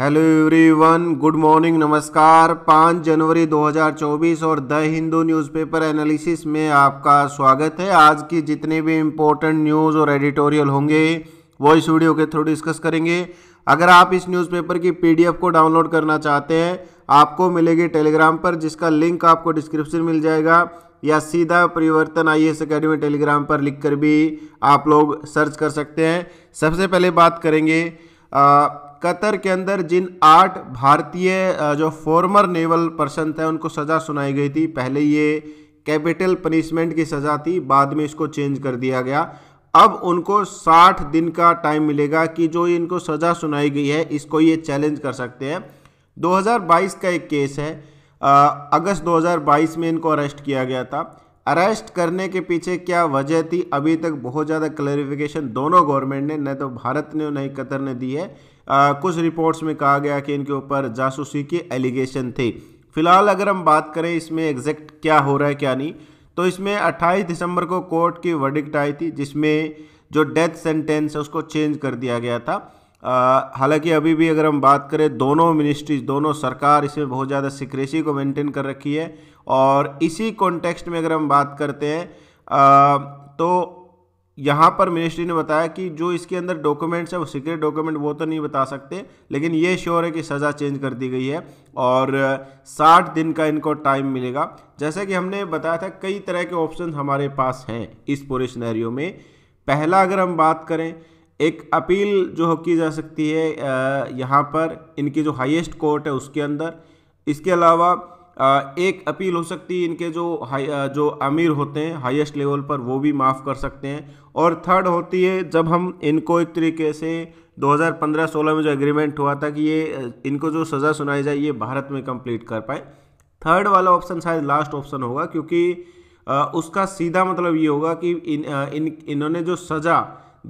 Hello everyone good morning नमस्कार 5 जनवरी 2024 और the Hindu newspaper analysis में आपका स्वागत है आज की जितने भी इम्पोर्टेंट न्यूज़ और एडिटोरियल होंगे वो इस वीडियो के थ्रू डिस्कस करेंगे अगर आप इस न्यूज़पेपर की पीडीएफ को डाउनलोड करना चाहते हैं आपको मिलेगी टेलीग्राम पर जिसका लिंक आपको डिस्क्रिप्शन मिल जाएगा या सीधा परिवर्तन आई एस अकेडमी टेलीग्राम पर लिख कर भी आप लोग सर्च कर सकते हैं सबसे पहले बात करेंगे आ, कतर के अंदर जिन आठ भारतीय जो फॉर्मर नेवल पर्सन थे उनको सज़ा सुनाई गई थी पहले ये कैपिटल पनिशमेंट की सज़ा थी बाद में इसको चेंज कर दिया गया अब उनको 60 दिन का टाइम मिलेगा कि जो इनको सज़ा सुनाई गई है इसको ये चैलेंज कर सकते हैं 2022 का एक केस है अगस्त 2022 में इनको अरेस्ट किया गया था अरेस्ट करने के पीछे क्या वजह थी अभी तक बहुत ज़्यादा क्लैरिफिकेशन दोनों गवर्नमेंट ने न तो भारत ने नहीं कतर ने दी है आ, कुछ रिपोर्ट्स में कहा गया कि इनके ऊपर जासूसी के एलिगेशन थे फिलहाल अगर हम बात करें इसमें एग्जैक्ट क्या हो रहा है क्या नहीं तो इसमें 28 दिसंबर को कोर्ट की वर्डिक्ट आई थी जिसमें जो डेथ सेंटेंस है उसको चेंज कर दिया गया था हालांकि अभी भी अगर हम बात करें दोनों मिनिस्ट्रीज दोनों सरकार इसमें बहुत ज़्यादा सिक्रेसी को मेंटेन कर रखी है और इसी कॉन्टेक्स्ट में अगर हम बात करते हैं आ, तो यहाँ पर मिनिस्ट्री ने बताया कि जो इसके अंदर डॉक्यूमेंट्स है वो सीक्रेट डॉक्यूमेंट वो तो नहीं बता सकते लेकिन ये श्योर है कि सज़ा चेंज कर दी गई है और 60 दिन का इनको टाइम मिलेगा जैसा कि हमने बताया था कई तरह के ऑप्शन हमारे पास हैं इस पूरे सिनेरियो में पहला अगर हम बात करें एक अपील जो की जा सकती है यहाँ पर इनकी जो हाइएस्ट कोर्ट है उसके अंदर इसके अलावा एक अपील हो सकती है इनके जो जो अमीर होते हैं हाईएस्ट लेवल पर वो भी माफ़ कर सकते हैं और थर्ड होती है जब हम इनको एक तरीके से 2015-16 में जो एग्रीमेंट हुआ था कि ये इनको जो सज़ा सुनाई जाए ये भारत में कंप्लीट कर पाए थर्ड वाला ऑप्शन शायद लास्ट ऑप्शन होगा क्योंकि आ, उसका सीधा मतलब ये होगा कि इन इन इन्होंने जो सज़ा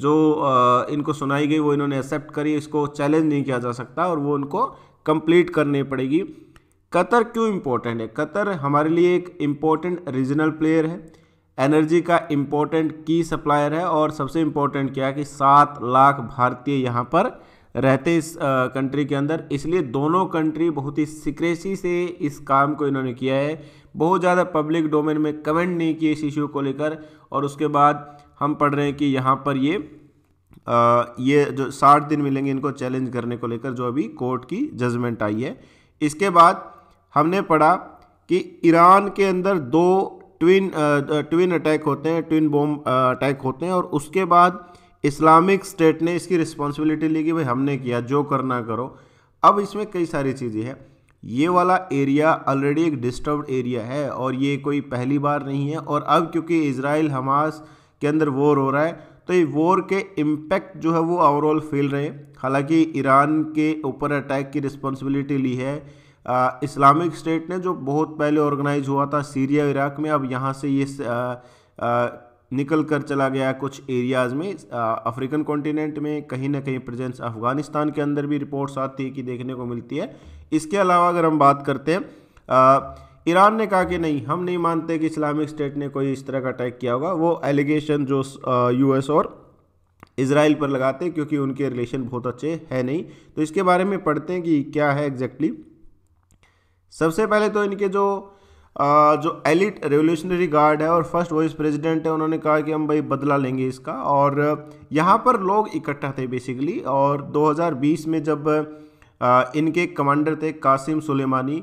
जो आ, इनको सुनाई गई वो इन्होंने एक्सेप्ट करी इसको चैलेंज नहीं किया जा सकता और वो उनको कंप्लीट करनी पड़ेगी कतर क्यों इम्पोर्टेंट है कतर हमारे लिए एक इम्पोर्टेंट रीजनल प्लेयर है एनर्जी का इम्पोर्टेंट की सप्लायर है और सबसे इम्पोर्टेंट क्या है कि सात लाख भारतीय यहाँ पर रहते इस कंट्री के अंदर इसलिए दोनों कंट्री बहुत ही सिक्रेसी से इस काम को इन्होंने किया है बहुत ज़्यादा पब्लिक डोमेन में कमेंट नहीं किए इस इशू को लेकर और उसके बाद हम पढ़ रहे हैं कि यहाँ पर ये आ, ये जो साठ दिन मिलेंगे इनको चैलेंज करने को लेकर जो अभी कोर्ट की जजमेंट आई है इसके बाद हमने पढ़ा कि ईरान के अंदर दो ट्विन ट्विन अटैक होते हैं ट्विन बॉम्ब अटैक होते हैं और उसके बाद इस्लामिक स्टेट ने इसकी रिस्पॉन्सिबिलिटी ली कि भाई हमने किया जो करना करो अब इसमें कई सारी चीज़ें हैं ये वाला एरिया ऑलरेडी एक डिस्टर्ब एरिया है और ये कोई पहली बार नहीं है और अब क्योंकि इसराइल हमास के अंदर वॉर हो रहा है तो ये वॉर के इम्पैक्ट जो है वो ओवरऑल फील रहे हैं हालांकि ईरान के ऊपर अटैक की रिस्पॉन्सिबिलिटी ली है इस्लामिक स्टेट ने जो बहुत पहले ऑर्गेनाइज हुआ था सीरिया इराक में अब यहाँ से ये निकल कर चला गया कुछ एरियाज़ में अफ्रीकन कॉन्टिनेंट में कहीं ना कहीं प्रेजेंस अफ़गानिस्तान के अंदर भी रिपोर्ट्स आती है कि देखने को मिलती है इसके अलावा अगर हम बात करते हैं ईरान ने कहा कि नहीं हम नहीं मानते कि इस्लामिक स्टेट ने कोई इस तरह का अटैक किया होगा वो एलिगेशन जो यू और इसराइल पर लगाते क्योंकि उनके रिलेशन बहुत अच्छे है नहीं तो इसके बारे में पढ़ते हैं कि क्या है एग्जैक्टली exactly. सबसे पहले तो इनके जो आ, जो एलिट रेवोल्यूशनरी गार्ड है और फर्स्ट वाइस प्रेसिडेंट है उन्होंने कहा कि हम भाई बदला लेंगे इसका और यहाँ पर लोग इकट्ठा थे बेसिकली और 2020 में जब आ, इनके कमांडर थे कासिम सुलेमानी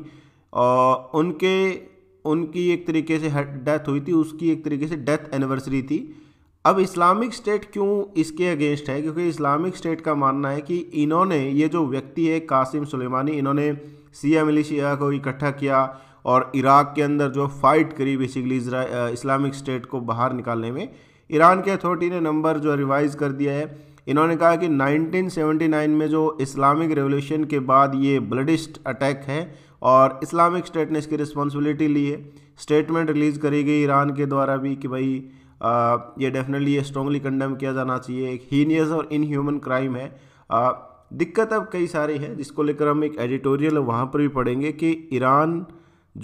उनके उनकी एक तरीके से डेथ हुई थी उसकी एक तरीके से डेथ एनिवर्सरी थी अब इस्लामिक स्टेट क्यों इसके अगेंस्ट है क्योंकि इस्लामिक स्टेट का मानना है कि इन्होंने ये जो व्यक्ति है कासिम सुलेमानी इन्होंने सिया मिलिशिया को इकट्ठा किया और इराक़ के अंदर जो फाइट करी बेसिकली इस्लामिक स्टेट को बाहर निकालने में ईरान के अथॉरिटी ने नंबर जो रिवाइज़ कर दिया है इन्होंने कहा कि 1979 में जो इस्लामिक रेवोल्यूशन के बाद ये ब्लडिस्ट अटैक है और इस्लामिक स्टेट ने इसकी रिस्पॉन्सिबिलिटी ली है स्टेटमेंट रिलीज़ करी गई ईरान के द्वारा भी कि भाई ये डेफिनेटली ये स्ट्रॉन्गली कंडेम किया जाना चाहिए एक हीनियस और इनह्यूमन क्राइम है दिक्कत अब कई सारी है जिसको लेकर हम एक एडिटोरियल वहाँ पर भी पढ़ेंगे कि ईरान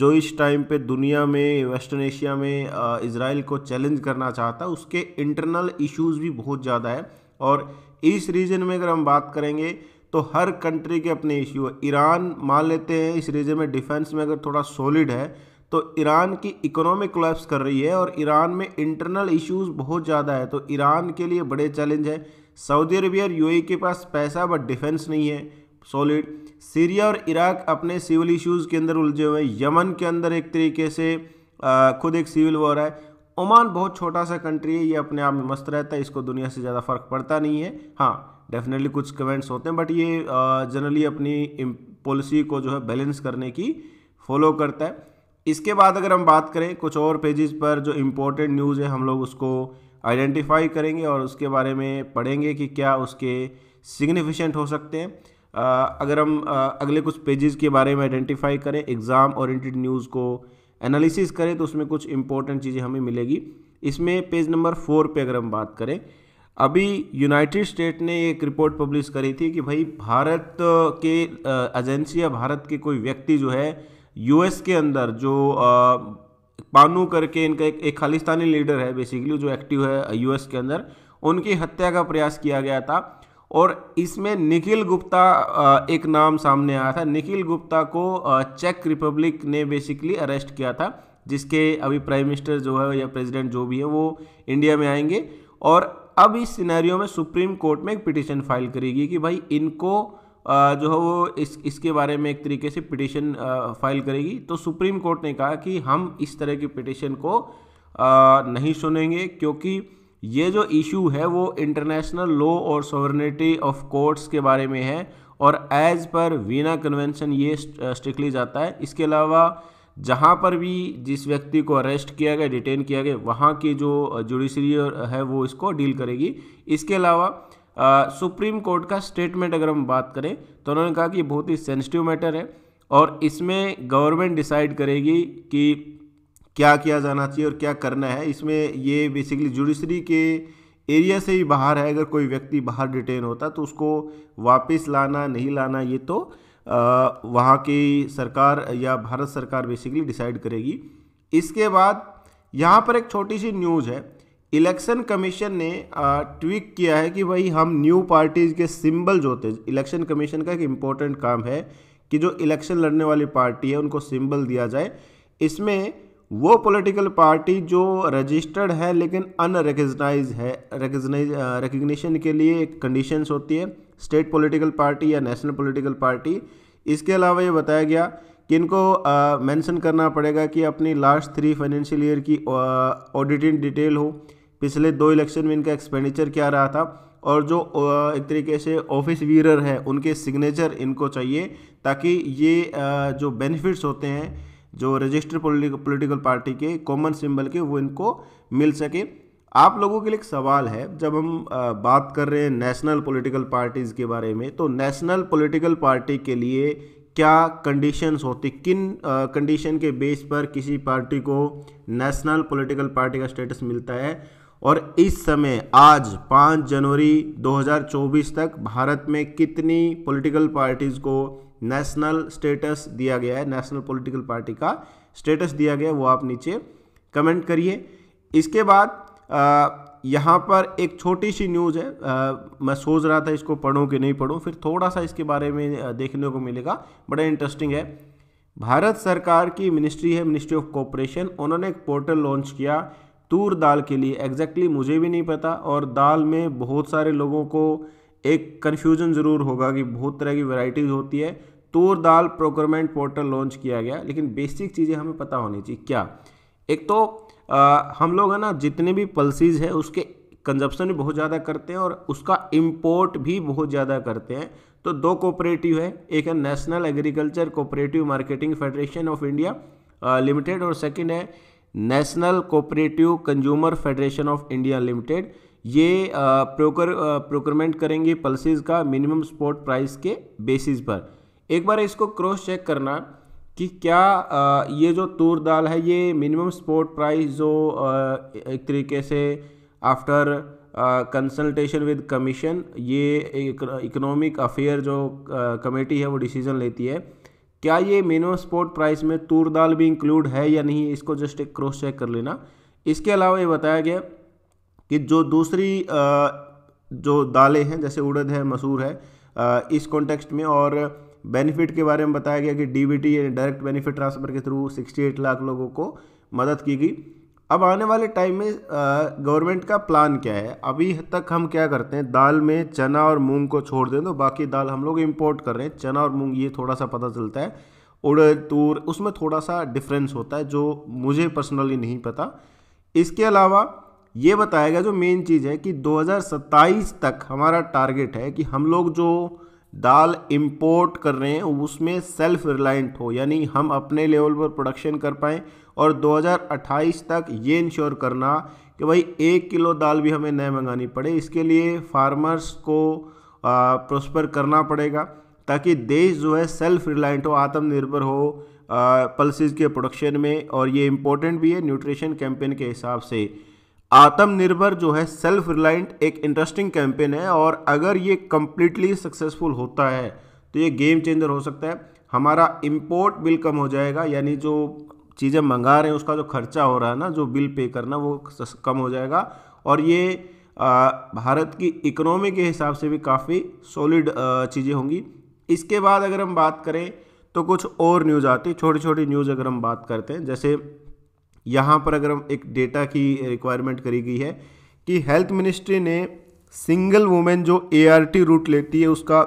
जो इस टाइम पे दुनिया में वेस्टर्न एशिया में इसराइल को चैलेंज करना चाहता है उसके इंटरनल इश्यूज भी बहुत ज़्यादा है और इस रीजन में अगर हम बात करेंगे तो हर कंट्री के अपने इश्यू है ईरान मान लेते हैं इस रीजन में डिफेंस में अगर थोड़ा सॉलिड है तो ईरान की इकोनॉमी कोलैप्स कर रही है और ईरान में इंटरनल इश्यूज बहुत ज़्यादा है तो ईरान के लिए बड़े चैलेंज है सऊदी अरबिया और यूएई e के पास पैसा बट डिफेंस नहीं है सॉलिड सीरिया और इराक अपने सिविल इश्यूज़ के अंदर उलझे हुए हैं यमन के अंदर एक तरीके से आ, खुद एक सिविल वॉर है ओमान बहुत छोटा सा कंट्री है ये अपने आप में मस्त रहता है इसको दुनिया से ज़्यादा फ़र्क पड़ता नहीं है हाँ डेफिनेटली कुछ कमेंट्स होते हैं बट ये जनरली अपनी पॉलिसी को जो है बैलेंस करने की फॉलो करता है इसके बाद अगर हम बात करें कुछ और पेजेस पर जो इम्पोर्टेंट न्यूज़ है हम लोग उसको आइडेंटिफाई करेंगे और उसके बारे में पढ़ेंगे कि क्या उसके सिग्निफिशेंट हो सकते हैं आ, अगर हम आ, अगले कुछ पेजेस के बारे में आइडेंटिफाई करें एग्ज़ाम ओरिएंटेड न्यूज़ को एनालिसिस करें तो उसमें कुछ इंपॉर्टेंट चीज़ें हमें मिलेगी इसमें पेज नंबर फोर पे अगर हम बात करें अभी यूनाइटेड स्टेट ने एक रिपोर्ट पब्लिश करी थी कि भाई भारत के एजेंसी या भारत के कोई व्यक्ति जो है यूएस के अंदर जो पानू करके इनका एक, एक खालिस्तानी लीडर है बेसिकली जो एक्टिव है यूएस के अंदर उनकी हत्या का प्रयास किया गया था और इसमें निखिल गुप्ता एक नाम सामने आया था निखिल गुप्ता को चेक रिपब्लिक ने बेसिकली अरेस्ट किया था जिसके अभी प्राइम मिनिस्टर जो है या प्रेसिडेंट जो भी है वो इंडिया में आएंगे और अब इस सिनेरियो में सुप्रीम कोर्ट में एक पिटिशन फाइल करेगी कि भाई इनको जो है वो इस इसके बारे में एक तरीके से पिटिशन फाइल करेगी तो सुप्रीम कोर्ट ने कहा कि हम इस तरह की पिटिशन को नहीं सुनेंगे क्योंकि ये जो इशू है वो इंटरनेशनल लॉ और सॉवरनिटी ऑफ कोर्ट्स के बारे में है और एज पर वीना कन्वेंशन ये स्ट्रिक्टली जाता है इसके अलावा जहाँ पर भी जिस व्यक्ति को अरेस्ट किया गया डिटेन किया गया वहाँ की जो जुडिशरी है वो इसको डील करेगी इसके अलावा सुप्रीम कोर्ट का स्टेटमेंट अगर हम बात करें तो उन्होंने कहा कि बहुत ही सेंसिटिव मैटर है और इसमें गवर्नमेंट डिसाइड करेगी कि क्या किया जाना चाहिए और क्या करना है इसमें ये बेसिकली जुडिशरी के एरिया से ही बाहर है अगर कोई व्यक्ति बाहर डिटेन होता तो उसको वापस लाना नहीं लाना ये तो वहाँ की सरकार या भारत सरकार बेसिकली डिसाइड करेगी इसके बाद यहाँ पर एक छोटी सी न्यूज़ है इलेक्शन कमीशन ने ट्वीट किया है कि भाई हम न्यू पार्टीज़ के सिंबल जो होते हैं इलेक्शन कमीशन का एक इम्पोर्टेंट काम है कि जो इलेक्शन लड़ने वाली पार्टी है उनको सिंबल दिया जाए इसमें वो पॉलिटिकल पार्टी जो रजिस्टर्ड है लेकिन अनरिकग्नाइज है रिकग्नाइज रिकग्निशन के लिए कंडीशंस होती है स्टेट पॉलिटिकल पार्टी या नेशनल पॉलिटिकल पार्टी इसके अलावा ये बताया गया कि इनको मेंशन करना पड़ेगा कि अपनी लास्ट थ्री फाइनेंशियल ईयर की ऑडिट इन डिटेल हो पिछले दो इलेक्शन में इनका एक्सपेंडिचर क्या रहा था और जो एक तरीके से ऑफिस वीरर है उनके सिग्नेचर इनको चाहिए ताकि ये जो बेनिफिट्स होते हैं जो रजिस्टर्ड पॉलिटिकल पार्टी के कॉमन सिंबल के वो इनको मिल सके आप लोगों के लिए एक सवाल है जब हम बात कर रहे हैं नेशनल पॉलिटिकल पार्टीज़ के बारे में तो नेशनल पॉलिटिकल पार्टी के लिए क्या कंडीशंस होती किन कंडीशन के बेस पर किसी पार्टी को नेशनल पॉलिटिकल पार्टी का स्टेटस मिलता है और इस समय आज 5 जनवरी 2024 तक भारत में कितनी पॉलिटिकल पार्टीज़ को नेशनल स्टेटस दिया गया है नेशनल पॉलिटिकल पार्टी का स्टेटस दिया गया है वो आप नीचे कमेंट करिए इसके बाद यहाँ पर एक छोटी सी न्यूज़ है आ, मैं सोच रहा था इसको पढ़ूँ कि नहीं पढ़ूँ फिर थोड़ा सा इसके बारे में देखने को मिलेगा बड़ा इंटरेस्टिंग है भारत सरकार की मिनिस्ट्री है मिनिस्ट्री ऑफ कॉपरेशन उन्होंने एक पोर्टल लॉन्च किया तूर दाल के लिए एग्जैक्टली मुझे भी नहीं पता और दाल में बहुत सारे लोगों को एक कन्फ्यूजन ज़रूर होगा कि बहुत तरह की वैरायटीज़ होती है तूर दाल प्रोक्योरमेंट पोर्टल लॉन्च किया गया लेकिन बेसिक चीज़ें हमें पता होनी चाहिए क्या एक तो आ, हम लोग है ना जितने भी पल्सीज़ है उसके कंजप्शन भी बहुत ज़्यादा करते हैं और उसका इम्पोर्ट भी बहुत ज़्यादा करते हैं तो दो कोऑपरेटिव है एक है national agriculture cooperative marketing federation of India limited और सेकंड है national cooperative consumer federation of India limited ये प्रोकर प्रोक्योरमेंट करेंगे पल्सिस का मिनिमम स्पॉट प्राइस के बेसिस पर एक बार इसको क्रॉस चेक करना कि क्या ये जो तूर दाल है ये मिनिमम स्पॉट प्राइस जो एक तरीके से आफ्टर कंसल्टेशन विद कमीशन ये इकोनॉमिक अफेयर जो कमेटी है वो डिसीज़न लेती है क्या ये मिनिमम स्पॉट प्राइस में तूर दाल भी इंक्लूड है या नहीं इसको जस्ट एक क्रॉस चेक कर लेना इसके अलावा ये बताया गया कि जो दूसरी जो दालें हैं जैसे उड़द है मसूर है इस कॉन्टेक्स्ट में और बेनिफिट के बारे में बताया गया कि डीबीटी यानी डायरेक्ट बेनिफिट ट्रांसफर के थ्रू 68 लाख लोगों को मदद की गई अब आने वाले टाइम में गवर्नमेंट का प्लान क्या है अभी तक हम क्या करते हैं दाल में चना और मूंग को छोड़ दें तो बाकी दाल हम लोग इम्पोर्ट कर रहे हैं चना और मूंग ये थोड़ा सा पता चलता है उड़द तूर उसमें थोड़ा सा डिफरेंस होता है जो मुझे पर्सनली नहीं पता इसके अलावा ये बताया गया जो मेन चीज़ है कि दो तक हमारा टारगेट है कि हम लोग जो दाल इम्पोर्ट कर रहे हैं उसमें सेल्फ रिलायंट हो यानी हम अपने लेवल पर प्रोडक्शन कर पाएँ और 2028 तक ये इंश्योर करना कि भाई एक किलो दाल भी हमें नए मंगानी पड़े इसके लिए फार्मर्स को प्रोस्पर करना पड़ेगा ताकि देश जो है सेल्फ रिलायंट हो आत्मनिर्भर हो पल्सिस के प्रोडक्शन में और ये इम्पोर्टेंट भी है न्यूट्रिशन कैंपेन के हिसाब से आत्मनिर्भर जो है सेल्फ रिलायंट एक इंटरेस्टिंग कैंपेन है और अगर ये कम्प्लीटली सक्सेसफुल होता है तो ये गेम चेंजर हो सकता है हमारा इम्पोर्ट बिल कम हो जाएगा यानी जो चीज़ें मंगा रहे हैं उसका जो खर्चा हो रहा है ना जो बिल पे करना वो कम हो जाएगा और ये भारत की इकोनॉमी के हिसाब से भी काफ़ी सॉलिड चीज़ें होंगी इसके बाद अगर हम बात करें तो कुछ और न्यूज़ आती है छोटी छोटी न्यूज़ अगर हम बात करते हैं जैसे यहाँ पर अगर हम एक डेटा की रिक्वायरमेंट करी गई है कि हेल्थ मिनिस्ट्री ने सिंगल वुमेन जो ए रूट लेती है उसका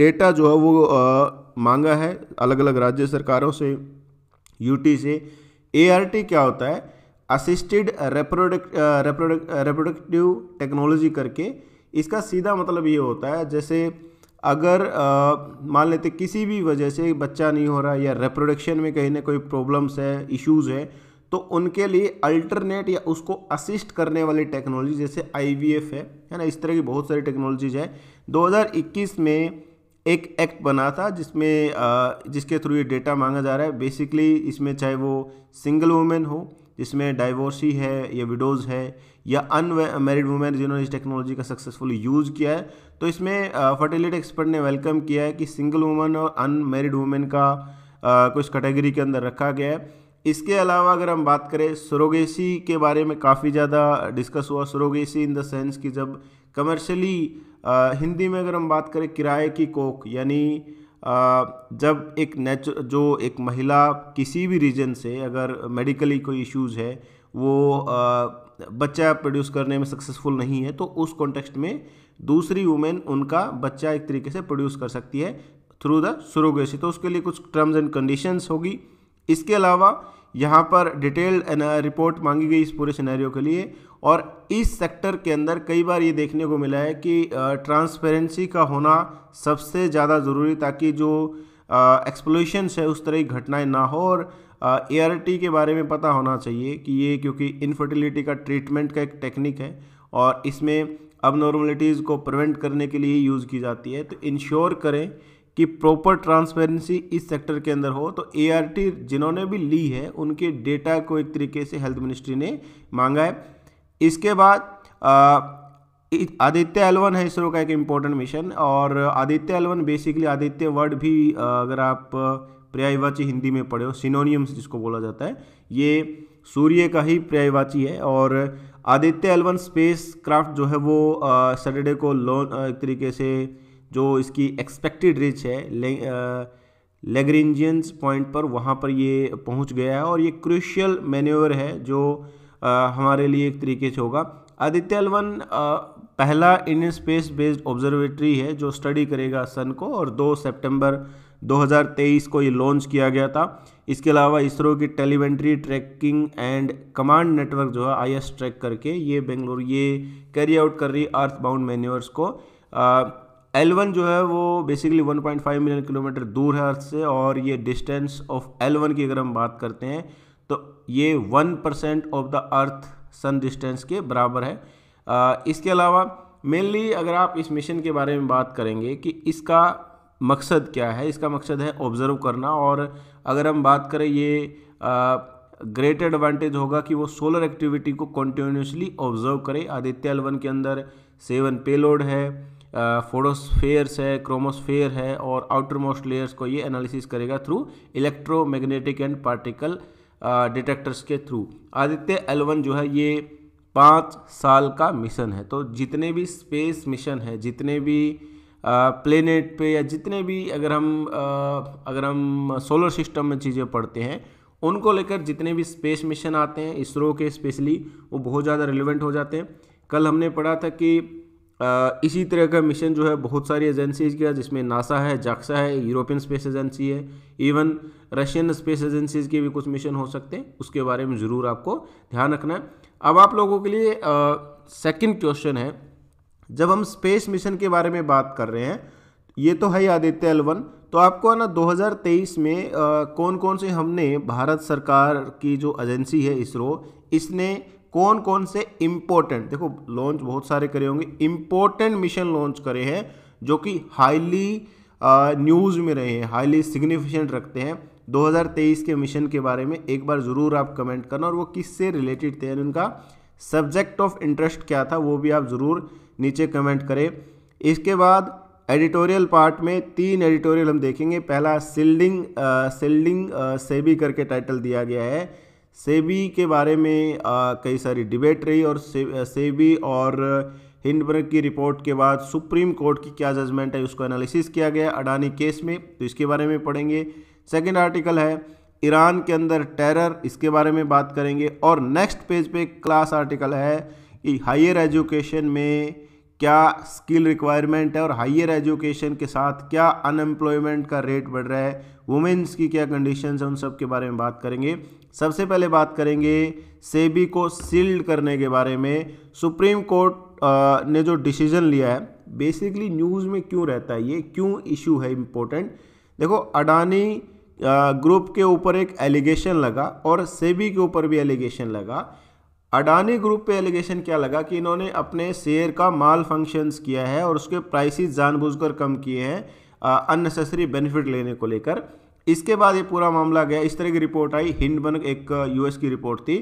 डेटा जो है वो आ, मांगा है अलग अलग राज्य सरकारों से यूटी से एआरटी क्या होता है असिस्टेड रेप्रोडक्ट रेप्रोडक्ट रेप्रोडक्टिव टेक्नोलॉजी करके इसका सीधा मतलब ये होता है जैसे अगर मान लेते किसी भी वजह से बच्चा नहीं हो रहा या रिप्रोडक्शन में कहीं ना कोई प्रॉब्लम्स है इश्यूज़ है तो उनके लिए अल्टरनेट या उसको असिस्ट करने वाली टेक्नोलॉजी जैसे आईवीएफ है है ना इस तरह की बहुत सारी टेक्नोलॉजीज है 2021 में एक एक्ट बना था जिसमें जिसके थ्रू ये डेटा मांगा जा रहा है बेसिकली इसमें चाहे वो सिंगल वुमेन हो जिसमें डाइवोर्सी है या विडोज़ है या अन मैरिड वुमेन जिन्होंने इस टेक्नोलॉजी का सक्सेसफुली यूज़ किया है तो इसमें फर्टिलिटी एक्सपर्ट ने वेलकम किया है कि सिंगल वुमेन और अनमेरिड वुमेन का कुछ कैटेगरी के अंदर रखा गया है इसके अलावा अगर हम बात करें सरोगेसी के बारे में काफ़ी ज़्यादा डिस्कस हुआ सरोगेसी इन द सेंस कि जब कमर्शली आ, हिंदी में अगर हम बात करें किराए की कोक यानी जब एक नेच जो एक महिला किसी भी रीजन से अगर मेडिकली कोई इश्यूज है वो आ, बच्चा प्रोड्यूस करने में सक्सेसफुल नहीं है तो उस कॉन्टेक्स्ट में दूसरी वुमेन उनका बच्चा एक तरीके से प्रोड्यूस कर सकती है थ्रू द सुरोगेसी तो उसके लिए कुछ टर्म्स एंड कंडीशंस होगी इसके अलावा यहाँ पर डिटेल्ड रिपोर्ट मांगी गई इस पूरे सिनेरियो के लिए और इस सेक्टर के अंदर कई बार ये देखने को मिला है कि ट्रांसपेरेंसी का होना सबसे ज़्यादा ज़रूरी ताकि जो एक्सप्लोशंस है उस तरह की घटनाएं ना हो और ए के बारे में पता होना चाहिए कि ये क्योंकि इनफर्टिलिटी का ट्रीटमेंट का एक टेक्निक है और इसमें अब नॉर्मलिटीज़ को प्रिवेंट करने के लिए यूज़ की जाती है तो इंश्योर करें कि प्रॉपर ट्रांसपेरेंसी इस सेक्टर के अंदर हो तो ए जिन्होंने भी ली है उनके डेटा को एक तरीके से हेल्थ मिनिस्ट्री ने मांगा है इसके बाद आदित्य एलवन है इसरो का एक इम्पोर्टेंट मिशन और Aditya L one basically Aditya word भी अगर आप पर्यायवाची हिंदी में पढ़े हो सिनोनियम्स जिसको बोला जाता है ये सूर्य का ही पर्यायवाची है और आदित्य एलवन स्पेस क्राफ्ट जो है वो सैटरडे को लॉन्च एक तरीके से जो इसकी एक्सपेक्टेड रेंज है ले, पॉइंट पर वहाँ पर ये पहुँच गया है और ये क्रूशियल मैन्योवर है जो आ, हमारे लिए एक तरीके से होगा आदित्य एलवन पहला इंडियन स्पेस बेस्ड ऑब्जर्वेटरी है जो स्टडी करेगा सन को और 2 सितंबर 2023 को ये लॉन्च किया गया था इसके अलावा इसरो की telemetry tracking and command network जो है आई ट्रैक करके ये बेंगलोर ये कैरी आउट कर रही अर्थ बाउंड मैन्योर्स को आ, एल वन जो है वो बेसिकली 1.5 मिलियन किलोमीटर दूर है अर्थ से और ये डिस्टेंस ऑफ एल वन की अगर हम बात करते हैं तो ये one percent of the earth sun distance के बराबर है आ, इसके अलावा मेनली अगर आप इस मिशन के बारे में बात करेंगे कि इसका मकसद क्या है इसका मकसद है ऑब्ज़र्व करना और अगर हम बात करें ये ग्रेट एडवांटेज होगा कि वो सोलर एक्टिविटी को कंटिन्यूसली ऑब्जर्व करे आदित्य एलवन के अंदर सेवन पेलोड है फोटोस्फेयर्स है क्रोमोस्फेयर है और आउटर मोस्ट लेयर्स को ये एनालिसिस करेगा through electromagnetic and particle detectors के थ्रू आदित्य एलवन जो है ये पाँच साल का मिशन है तो जितने भी स्पेस मिशन है जितने भी प्लेनेट पे या जितने भी अगर हम आ, अगर हम सोलर सिस्टम में चीज़ें पढ़ते हैं उनको लेकर जितने भी स्पेस मिशन आते हैं इसरो के स्पेशली वो बहुत ज़्यादा रिलेवेंट हो जाते हैं कल हमने पढ़ा था कि इसी तरह का मिशन जो है बहुत सारी एजेंसीज का जिसमें नासा है जाक्सा है यूरोपियन स्पेस एजेंसी है इवन रशियन स्पेस एजेंसीज के भी कुछ मिशन हो सकते हैं उसके बारे में ज़रूर आपको ध्यान रखना है अब आप लोगों के लिए सेकंड क्वेश्चन है जब हम स्पेस मिशन के बारे में बात कर रहे हैं ये तो है आदित्य एलवन तो आपको ना 2023 में आ, कौन कौन से हमने भारत सरकार की जो एजेंसी है इसरो इसने कौन कौन से इम्पोर्टेंट देखो लॉन्च बहुत सारे करे होंगे इम्पोर्टेंट मिशन लॉन्च करे हैं जो कि हाईली न्यूज़ में रहे हैं हाईली सिग्निफिकेंट रखते हैं 2023 के मिशन के बारे में एक बार ज़रूर आप कमेंट करना और वो किससे रिलेटेड थे उनका सब्जेक्ट ऑफ इंटरेस्ट क्या था वो भी आप ज़रूर नीचे कमेंट करें इसके बाद एडिटोरियल पार्ट में तीन एडिटोरियल हम देखेंगे पहला सिल्डिंग सिल्डिंग सेबी करके टाइटल दिया गया है सेबी के बारे में कई सारी डिबेट रही और से, सेबी और हिंडबर्ग की रिपोर्ट के बाद सुप्रीम कोर्ट की क्या जजमेंट है उसको एनालिसिस किया गया अडानी केस में तो इसके बारे में पढ़ेंगे सेकेंड आर्टिकल है ईरान के अंदर टेरर इसके बारे में बात करेंगे और नेक्स्ट पेज पे क्लास आर्टिकल है कि हायर एजुकेशन में क्या स्किल रिक्वायरमेंट है और हायर एजुकेशन के साथ क्या अनएम्प्लॉयमेंट का रेट बढ़ रहा है वुमेंस की क्या कंडीशंस है उन सब के बारे में बात करेंगे सबसे पहले बात करेंगे सेबी को सील्ड करने के बारे में सुप्रीम कोर्ट ने जो डिसीजन लिया है बेसिकली न्यूज़ में क्यों रहता है ये क्यों इशू है इम्पोर्टेंट देखो अडानी ग्रुप के ऊपर एक एलिगेशन लगा और सेबी के ऊपर भी एलिगेशन लगा अडानी ग्रुप पे एलिगेशन क्या लगा कि इन्होंने अपने शेयर का माल फंक्शंस किया है और उसके प्राइसेस जानबूझकर कम किए हैं अननेसेसरी बेनिफिट लेने को लेकर इसके बाद ये पूरा मामला गया इस तरह की रिपोर्ट आई हिंडबर्ग एक यूएस की रिपोर्ट थी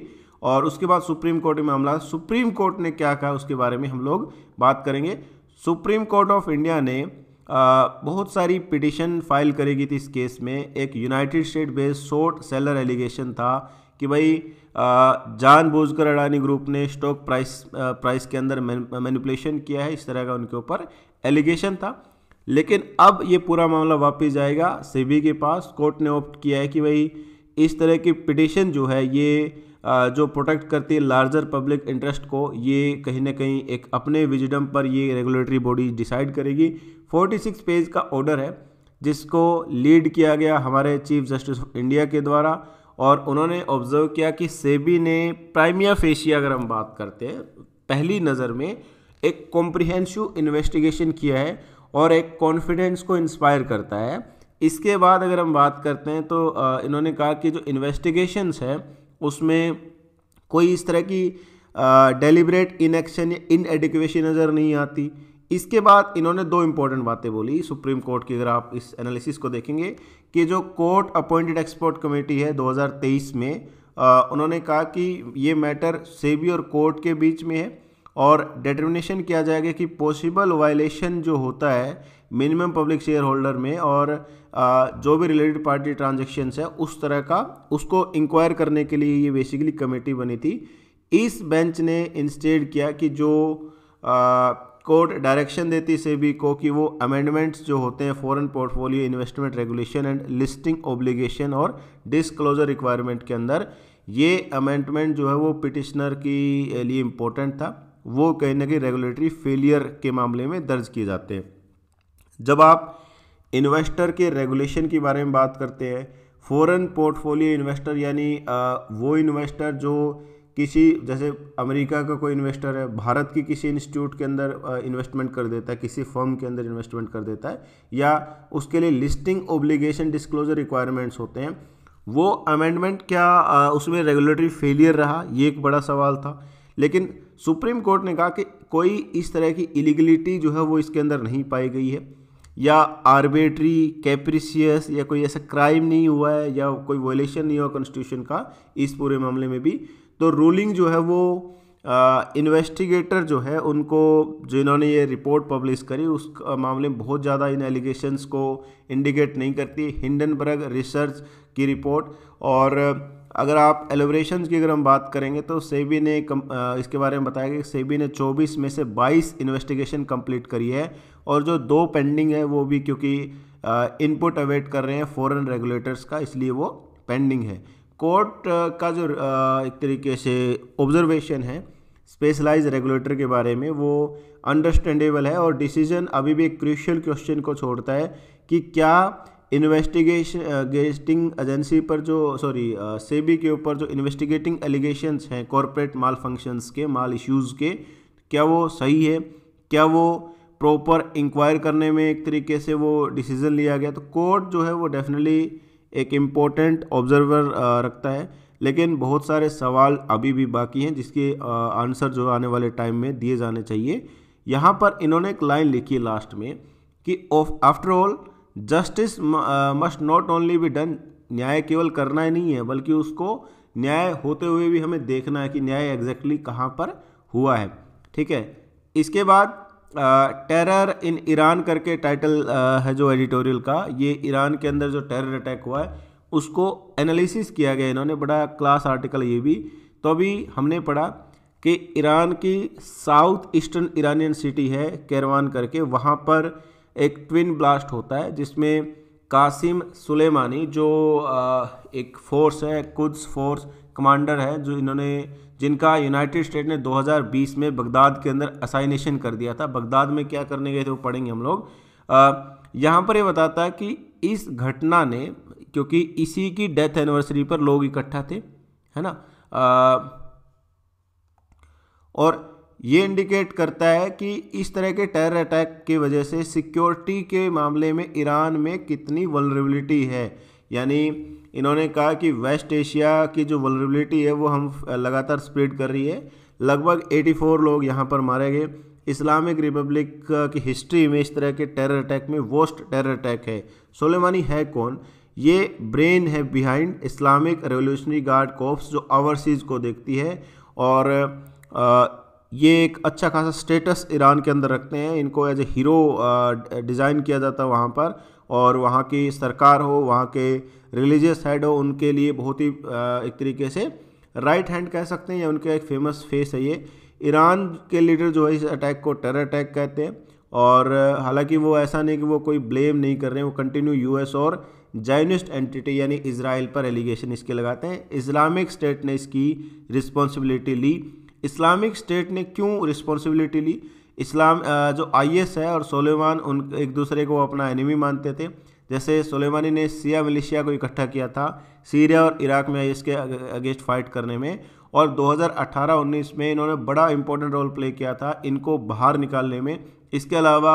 और उसके बाद सुप्रीम कोर्ट में मामला सुप्रीम कोर्ट ने क्या कहा उसके बारे में हम लोग बात करेंगे सुप्रीम कोर्ट ऑफ इंडिया ने आ, बहुत सारी पिटिशन फाइल करेगी थी इस केस में एक United State based short seller allegation था कि भाई जानबूझकर अडानी ग्रुप ने स्टॉक प्राइस आ, प्राइस के अंदर मैनिपुलेशन किया है इस तरह का उनके ऊपर एलिगेशन था लेकिन अब ये पूरा मामला वापस जाएगा सेबी के पास कोर्ट ने ऑप्ट किया है कि भाई इस तरह की पिटिशन जो है ये जो प्रोटेक्ट करती है लार्जर पब्लिक इंटरेस्ट को ये कहीं ना कहीं एक अपने विजडम पर ये रेगुलेटरी बॉडी डिसाइड करेगी 46 पेज का ऑर्डर है जिसको लीड किया गया हमारे चीफ जस्टिस ऑफ इंडिया के द्वारा और उन्होंने ऑब्जर्व किया कि सेबी ने प्राइमिया फेशिया अगर हम बात करते हैं पहली नज़र में एक कॉम्प्रिहेंसिव इन्वेस्टिगेशन किया है और एक कॉन्फिडेंस को इंस्पायर करता है इसके बाद अगर हम बात करते हैं तो इन्होंने कहा कि जो इन्वेस्टिगेशंस है उसमें कोई इस तरह की डेलिब्रेट इनएक्शन या इन एडिक्वेसी नज़र नहीं आती इसके बाद इन्होंने दो इम्पोर्टेंट बातें बोली सुप्रीम कोर्ट की अगर आप इस एनालिसिस को देखेंगे कि जो कोर्ट अपॉइंटेड एक्सपर्ट कमेटी है 2023 में आ, उन्होंने कहा कि ये मैटर सेबी और कोर्ट के बीच में है और डिटर्मिनेशन किया जाएगा कि पॉसिबल वायलेशन जो होता है मिनिमम पब्लिक शेयर होल्डर में और जो भी रिलेटेड पार्टी ट्रांजेक्शन्स है उस तरह का उसको इंक्वायर करने के लिए ये बेसिकली कमेटी बनी थी इस बेंच ने इंस्टेड किया कि जो कोर्ट डायरेक्शन देती से भी को कि वो अमेंडमेंट्स जो होते हैं foreign portfolio investment regulation and listing obligation और डिस्क्लोजर रिक्वायरमेंट के अंदर ये अमेंडमेंट जो है वो पिटिशनर के लिए इम्पोर्टेंट था वो कहीं ना कहीं रेगुलेटरी फेलियर के मामले में दर्ज किए जाते हैं जब आप इन्वेस्टर के रेगुलेशन के बारे में बात करते हैं फॉरेन पोर्टफोलियो इन्वेस्टर यानी वो इन्वेस्टर जो किसी जैसे अमेरिका का कोई इन्वेस्टर है भारत की किसी इंस्टीट्यूट के अंदर इन्वेस्टमेंट कर देता है किसी फर्म के अंदर इन्वेस्टमेंट कर देता है या उसके लिए लिस्टिंग ओब्लिगेशन डिस्क्लोजर रिक्वायरमेंट्स होते हैं वो अमेंडमेंट क्या उसमें रेगुलेटरी फेलियर रहा ये एक बड़ा सवाल था लेकिन सुप्रीम कोर्ट ने कहा कि कोई इस तरह की इलीगलिटी जो है वो इसके अंदर नहीं पाई गई है या आर्बिट्री कैप्रिशियस या कोई ऐसा क्राइम नहीं हुआ है या कोई वोलेशन नहीं हुआ कॉन्स्टिट्यूशन का इस पूरे मामले में भी तो रूलिंग जो है वो इन्वेस्टिगेटर जो है उनको जिन्होंने ये रिपोर्ट पब्लिश करी उस मामले में बहुत ज़्यादा इन एलिगेशंस को इंडिकेट नहीं करती हिंडनबर्ग रिसर्च की रिपोर्ट और अगर आप एलोब्रेशन की अगर हम बात करेंगे तो सेबी ने कम, आ, इसके बारे में बताया कि सेबी ने 24 में से 22 इन्वेस्टिगेशन कंप्लीट करी है और जो दो पेंडिंग है वो भी क्योंकि इनपुट अवेट कर रहे हैं फॉरेन रेगुलेटर्स का इसलिए वो पेंडिंग है कोर्ट का जो आ, एक तरीके से ऑब्जर्वेशन है स्पेशलाइज रेगुलेटर के बारे में वो अंडरस्टैंडेबल है और डिसीजन अभी भी एक क्रिशियल क्वेश्चन को छोड़ता है कि क्या इन्वेस्टिगेटिंग एजेंसी uh, पर जो सॉरी uh, सेबी के ऊपर जो इन्वेस्टिगेटिंग एलिगेशंस हैं कॉरपोरेट माल फंक्शंस के माल इश्यूज़ के क्या वो सही है क्या वो प्रॉपर इंक्वायर करने में एक तरीके से वो डिसीज़न लिया गया तो कोर्ट जो है वो डेफिनेटली एक इम्पोर्टेंट ऑब्जर्वर uh, रखता है लेकिन बहुत सारे सवाल अभी भी बाकी हैं जिसके आंसर जो आने वाले टाइम में दिए जाने चाहिए यहाँ पर इन्होंने एक लाइन लिखी लास्ट में कि after all justice must not only be done न्याय केवल करना ही नहीं है बल्कि उसको न्याय होते हुए भी हमें देखना है कि न्याय एग्जैक्टली exactly कहाँ पर हुआ है ठीक है इसके बाद टेरर इन ईरान करके टाइटल uh, है जो एडिटोरियल का ये ईरान के अंदर जो टेरर अटैक हुआ है उसको एनालिसिस किया गया इन्होंने बड़ा क्लास आर्टिकल ये भी तो अभी हमने पढ़ा कि ईरान की साउथ ईस्टर्न ईरानियन सिटी है कैरवान करके वहाँ पर एक ट्विन ब्लास्ट होता है जिसमें कासिम सुलेमानी जो एक फोर्स है कुछ फोर्स कमांडर है जो इन्होंने जिनका यूनाइटेड स्टेट ने 2020 में बगदाद के अंदर असाइनेशन कर दिया था बगदाद में क्या करने गए थे वो पढ़ेंगे हम लोग यहाँ पर ये यह बताता है कि इस घटना ने क्योंकि इसी की डेथ एनिवर्सरी पर लोग इकट्ठा थे है ना आ, और ये इंडिकेट करता है कि इस तरह के टेरर अटैक की वजह से सिक्योरिटी के मामले में ईरान में कितनी वलरेबिलिटी है यानी इन्होंने कहा कि वेस्ट एशिया की जो वलरेबिलिटी है वो हम लगातार स्प्रेड कर रही है लगभग 84 लोग यहाँ पर मारे गए इस्लामिक रिपब्लिक की हिस्ट्री में इस तरह के टेरर अटैक में वोस्ट टेरर अटैक है सोलेमानी है कौन ये ब्रेन है behind Islamic revolutionary guard corps जो ओवरसीज़ को देखती है और आ, ये एक अच्छा खासा स्टेटस ईरान के अंदर रखते हैं इनको एज ए हीरो डिज़ाइन किया जाता है वहाँ पर और वहाँ की सरकार हो वहाँ के रिलीजियस हेड हो उनके लिए बहुत ही एक तरीके से राइट हैंड कह सकते हैं या उनका एक फेमस फेस है ये ईरान के लीडर जो है इस अटैक को टेरर अटैक कहते हैं और हालांकि वो ऐसा नहीं कि वो कोई ब्लेम नहीं कर रहे हैं वो कंटिन्यू यूएस और जाइनिस्ट एंटिटी यानी इसराइल पर एलिगेशन इसके लगाते हैं इस्लामिक स्टेट ने इसकी रिस्पॉन्सिबिलिटी ली इस्लामिक स्टेट ने क्यों रिस्पॉन्सिबिलिटी ली इस्लाम जो आईएस है और सोलेमान उन एक दूसरे को अपना एनिमी मानते थे जैसे सोलेमानी ने सिया मलेशिया को इकट्ठा किया था सीरिया और इराक में आई के अगेंस्ट फाइट करने में और 2018-19 में इन्होंने बड़ा इंपॉर्टेंट रोल प्ले किया था इनको बाहर निकालने में इसके अलावा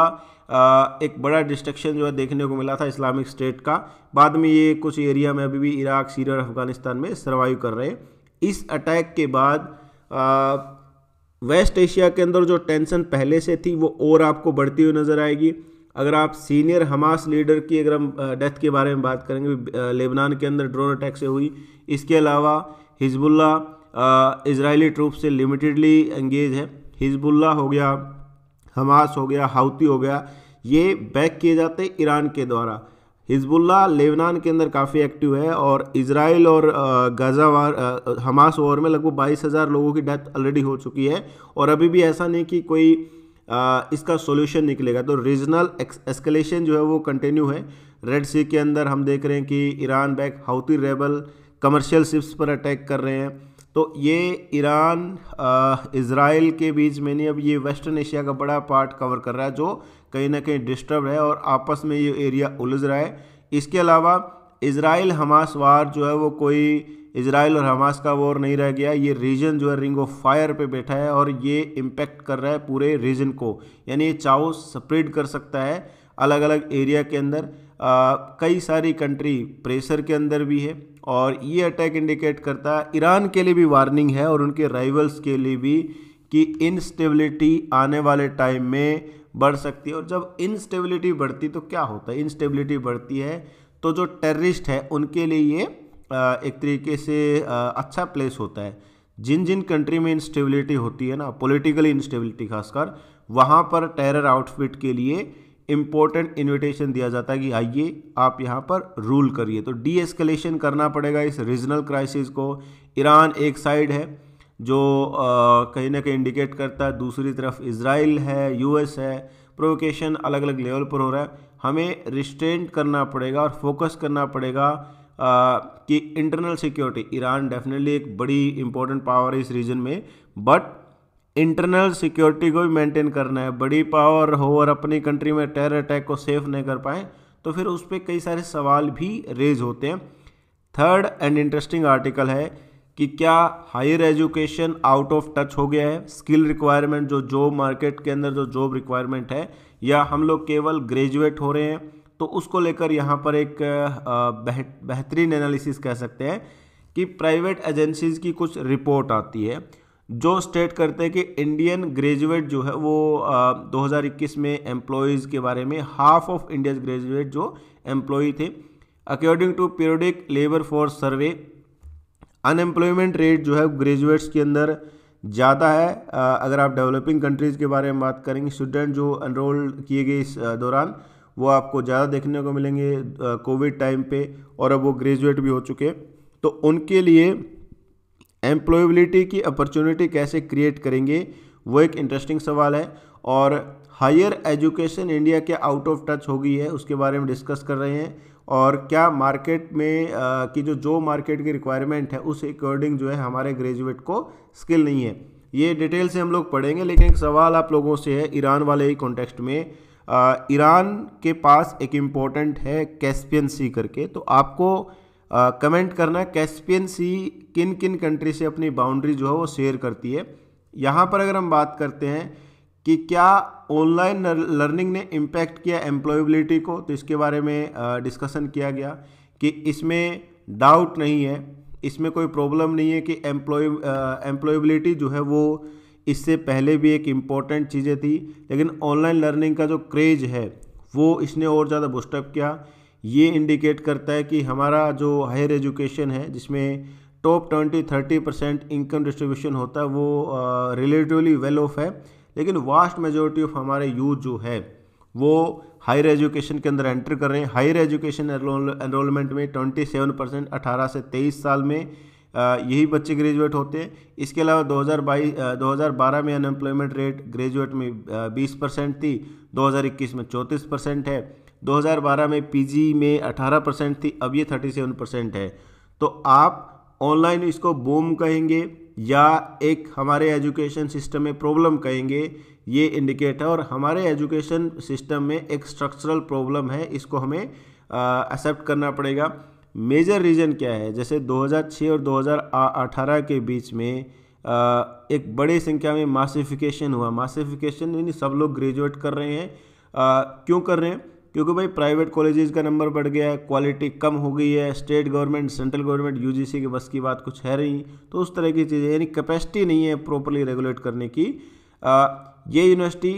एक बड़ा डिस्ट्रक्शन जो है देखने को मिला था इस्लामिक स्टेट का बाद में ये कुछ एरिया में अभी भी इराक सीरिया और अफगानिस्तान में सर्वाइव कर रहे इस अटैक के बाद वेस्ट एशिया के अंदर जो टेंशन पहले से थी वो और आपको बढ़ती हुई नज़र आएगी अगर आप सीनियर हमास लीडर की अगर हम डेथ के बारे में बात करेंगे लेबनान के अंदर ड्रोन अटैक से हुई इसके अलावा हिजबुल्ला इसराइली ट्रूप से लिमिटेडली एंगेज है हिजबुल्ला हो गया हमास हो गया हाउती हो गया ये बैक किए जाते ईरान के द्वारा हिजबुल्ला लेबनान के अंदर काफ़ी एक्टिव है और इसराइल और गाज़ा वार हमास वॉर में लगभग बाईस हज़ार लोगों की डेथ ऑलरेडी हो चुकी है और अभी भी ऐसा नहीं कि कोई इसका सॉल्यूशन निकलेगा तो रीजनल एस्केलेशन जो है वो कंटिन्यू है रेड सी के अंदर हम देख रहे हैं कि Iran back Houthi rebel commercial ships पर अटैक कर रहे हैं तो ये ईरान इसराइल के बीच में नहीं अब ये वेस्टर्न एशिया का बड़ा पार्ट कवर कर रहा है जो कहीं ना कहीं डिस्टर्ब है और आपस में ये एरिया उलझ रहा है इसके अलावा इसराइल हमास वार जो है वो कोई इसराइल और हमास का वॉर नहीं रह गया ये रीजन जो है रिंग ऑफ फायर पे बैठा है और ये इम्पेक्ट कर रहा है पूरे रीजन को यानी ये चाओ स्प्रेड कर सकता है अलग अलग एरिया के अंदर आ, कई सारी कंट्री प्रेशर के अंदर भी है और ये अटैक इंडिकेट करता है ईरान के लिए भी वार्निंग है और उनके राइवल्स के लिए भी कि इनस्टेबिलिटी आने वाले टाइम में बढ़ सकती है और जब इनस्टेबिलिटी बढ़ती तो क्या होता है इनस्टेबिलिटी बढ़ती है तो जो टेररिस्ट है उनके लिए ये एक तरीके से अच्छा प्लेस होता है जिन जिन कंट्री में इंस्टेबिलिटी होती है ना पॉलिटिकली इंस्टेबिलिटी खासकर वहाँ पर टेरर आउटफिट के लिए इम्पोर्टेंट इनविटेशन दिया जाता है कि आइए आप यहाँ पर रूल करिए तो डी एस्केलेशन करना पड़ेगा इस रीजनल क्राइसिस को ईरान एक साइड है जो कहीं ना कहीं इंडिकेट करता है दूसरी तरफ इसराइल है यूएस है प्रोवोकेशन अलग अलग लेवल पर हो रहा है हमें रिस्ट्रेंट करना पड़ेगा और फोकस करना पड़ेगा आ, कि इंटरनल सिक्योरिटी ईरान डेफिनेटली एक बड़ी इंपॉर्टेंट पावर है इस रीजन में बट इंटरनल सिक्योरिटी को भी मेंटेन करना है बड़ी पावर हो और अपनी कंट्री में टेरर अटैक को सेफ नहीं कर पाए तो फिर उस पर कई सारे सवाल भी रेज होते हैं थर्ड एंड इंटरेस्टिंग आर्टिकल है कि क्या higher education out of touch हो गया है स्किल रिक्वायरमेंट जो जॉब मार्केट के अंदर जो जॉब रिक्वायरमेंट है या हम लोग केवल ग्रेजुएट हो रहे हैं तो उसको लेकर यहाँ पर एक बेहतरीन एनालिसिस कह सकते हैं कि प्राइवेट एजेंसीज़ की कुछ रिपोर्ट आती है जो स्टेट करते हैं कि इंडियन ग्रेजुएट जो है वो आ, 2021 में एम्प्लॉयज़ के बारे में हाफ ऑफ इंडियाज ग्रेजुएट जो एम्प्लॉय थे according to periodic labour force survey unemployment rate जो है ग्रेजुएट्स के अंदर ज़्यादा है अगर आप डेवलपिंग कंट्रीज़ के बारे में बात करेंगे स्टूडेंट जो एनरोल किए गए इस दौरान वो आपको ज़्यादा देखने को मिलेंगे कोविड टाइम पे और अब वो ग्रेजुएट भी हो चुके तो उनके लिए एम्प्लॉयबिलिटी की अपॉर्चुनिटी कैसे क्रिएट करेंगे वो एक इंटरेस्टिंग सवाल है और हायर एजुकेशन इंडिया के आउट ऑफ टच हो गई है उसके बारे में डिस्कस कर रहे हैं और क्या मार्केट में आ, की जो जो मार्केट की रिक्वायरमेंट है उस अकॉर्डिंग जो है हमारे ग्रेजुएट को स्किल नहीं है ये डिटेल से हम लोग पढ़ेंगे लेकिन एक सवाल आप लोगों से है ईरान वाले ही कॉन्टेक्स्ट में ईरान के पास एक इम्पोर्टेंट है कैस्पियन सी करके तो आपको कमेंट करना है कैस्पियन सी किन किन कंट्री से अपनी बाउंड्री जो है वो शेयर करती है यहाँ पर अगर हम बात करते हैं कि क्या ऑनलाइन लर्निंग ने इम्पैक्ट किया एम्प्लॉयबिलिटी को तो इसके बारे में डिस्कशन किया गया कि इसमें डाउट नहीं है इसमें कोई प्रॉब्लम नहीं है कि एम्प्लॉय एम्प्लॉयबिलिटी जो है वो इससे पहले भी एक इम्पॉर्टेंट चीज़ें थी लेकिन ऑनलाइन लर्निंग का जो क्रेज है वो इसने और ज़्यादा बुस्टअप किया ये इंडिकेट करता है कि हमारा जो हायर एजुकेशन है जिसमें top twenty thirty percent income distribution होता है वो रिलेटिवली वेल ऑफ है लेकिन वास्ट मेजोरिटी ऑफ हमारे यूथ जो है वो हायर एजुकेशन के अंदर एंटर कर रहे हैं हायर एजुकेशन एनरोलमेंट में ट्वेंटी सेवन परसेंट अठारह से तेईस साल में यही बच्चे ग्रेजुएट होते हैं इसके अलावा 2022 2012 में अनएम्प्लॉयमेंट रेट ग्रेजुएट में 20 परसेंट थी 2021 में 34 परसेंट है 2012 में पीजी में 18 परसेंट थी अब ये 37 परसेंट है तो आप ऑनलाइन इसको बूम कहेंगे या एक हमारे एजुकेशन सिस्टम में प्रॉब्लम कहेंगे ये इंडिकेट है और हमारे एजुकेशन सिस्टम में एक स्ट्रक्चरल प्रॉब्लम है इसको हमें एक्सेप्ट करना पड़ेगा मेजर रीज़न क्या है जैसे 2006 और 2018 के बीच में आ, एक बड़ी संख्या में मासिफिकेशन हुआ मासिफिकेशन यानी सब लोग ग्रेजुएट कर रहे हैं आ, क्यों कर रहे हैं क्योंकि भाई प्राइवेट कॉलेजेस का नंबर बढ़ गया है क्वालिटी कम हो गई है state government central government UGC के बस की बात कुछ है नहीं तो उस तरह की चीज़ें यानी कैपेसिटी नहीं है प्रॉपरली रेगुलेट करने की आ, ये यूनिवर्सिटी